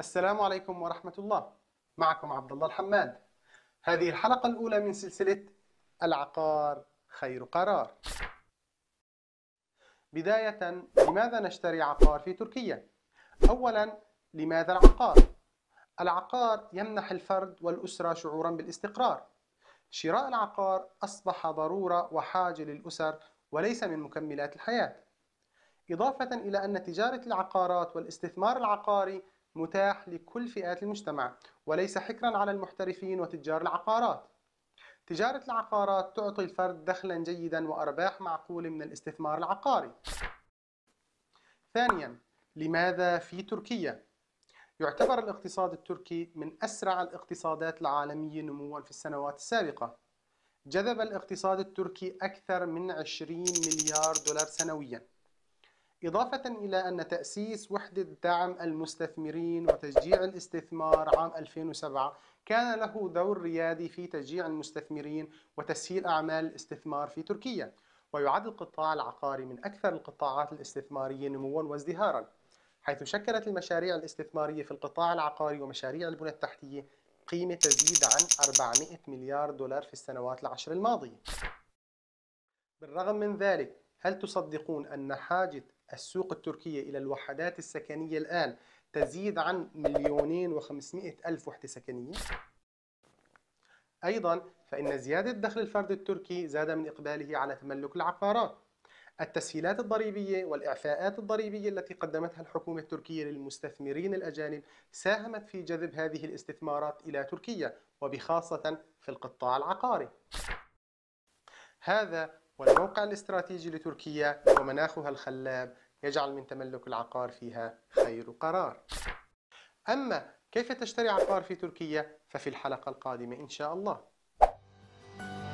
السلام عليكم ورحمة الله معكم عبد الله الحماد هذه الحلقة الأولى من سلسلة العقار خير قرار بداية لماذا نشتري عقار في تركيا؟ أولا لماذا العقار؟ العقار يمنح الفرد والأسرة شعورا بالاستقرار شراء العقار أصبح ضرورة وحاجة للأسر وليس من مكملات الحياة إضافة إلى أن تجارة العقارات والاستثمار العقاري متاح لكل فئات المجتمع وليس حكرا على المحترفين وتجار العقارات تجارة العقارات تعطي الفرد دخلا جيدا وأرباح معقولة من الاستثمار العقاري ثانيا لماذا في تركيا؟ يعتبر الاقتصاد التركي من أسرع الاقتصادات العالمية نموا في السنوات السابقة جذب الاقتصاد التركي أكثر من 20 مليار دولار سنوياً إضافة إلى أن تأسيس وحدة دعم المستثمرين وتشجيع الاستثمار عام 2007 كان له دور ريادي في تشجيع المستثمرين وتسهيل أعمال الاستثمار في تركيا ويعد القطاع العقاري من أكثر القطاعات الاستثمارية نموا وازدهارا حيث شكلت المشاريع الاستثمارية في القطاع العقاري ومشاريع البنى التحتية قيمة تزيد عن 400 مليار دولار في السنوات العشر الماضية بالرغم من ذلك هل تصدقون أن حاجة السوق التركية إلى الوحدات السكنية الآن تزيد عن مليونين وخمسمائة ألف وحدة سكنية؟ أيضا فإن زيادة دخل الفرد التركي زاد من إقباله على تملك العقارات التسهيلات الضريبية والإعفاءات الضريبية التي قدمتها الحكومة التركية للمستثمرين الأجانب ساهمت في جذب هذه الاستثمارات إلى تركيا وبخاصة في القطاع العقاري هذا والموقع الاستراتيجي لتركيا ومناخها الخلاب يجعل من تملك العقار فيها خير قرار أما كيف تشتري عقار في تركيا ففي الحلقة القادمة إن شاء الله